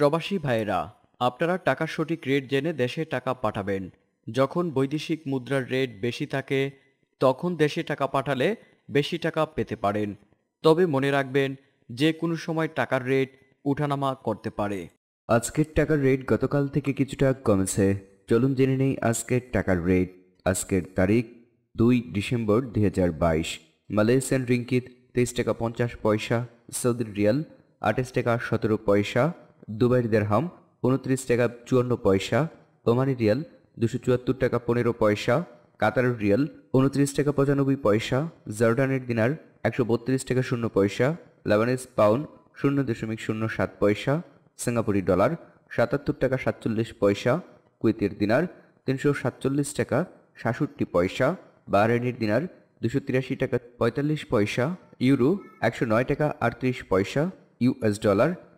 প্রবাসী ভাইয়েরা আপনারা টাকার সঠিক রেট জেনে দেশে টাকা পাঠাবেন যখন বৈদেশিক মুদ্রার রেট বেশি থাকে তখন দেশে টাকা পাঠালে বেশি টাকা পেতে পারেন তবে মনে রাখবেন যে কোনো সময় টাকার রেট উঠানামা করতে পারে আজকের টাকার রেট গতকাল থেকে কিছুটা কমেছে চলুন জেনে নেই আজকের টাকার রেট আজকের তারিখ দুই ডিসেম্বর দুই হাজার বাইশ মালয়েশিয়ান রিঙ্কিত তেইশ টাকা পঞ্চাশ পয়সা সৌদির রিয়াল আঠাশ টাকা সতেরো পয়সা দুবাইয়ের দেড়হাম উনত্রিশ টাকা চুয়ান্ন পয়সা ওমানি রিয়াল দুশো চুয়াত্তর টাকা পনেরো পয়সা কাতারের রিয়াল উনত্রিশ টাকা পঁচানব্বই পয়সা জর্ডানের দিনার একশো বত্রিশ টাকা শূন্য পয়সা লেবানিস পাউন্ড শূন্য দশমিক শূন্য সাত পয়সা সিঙ্গাপুরি ডলার সাতাত্তর টাকা সাতচল্লিশ পয়সা কুয়েতের দিনার তিনশো সাতচল্লিশ টাকা সাতষট্টি পয়সা বাহরাইনের দিনার দুশো তিরাশি টাকা পঁয়তাল্লিশ পয়সা ইউরো একশো নয় টাকা আটত্রিশ পয়সা ইউএস ডলার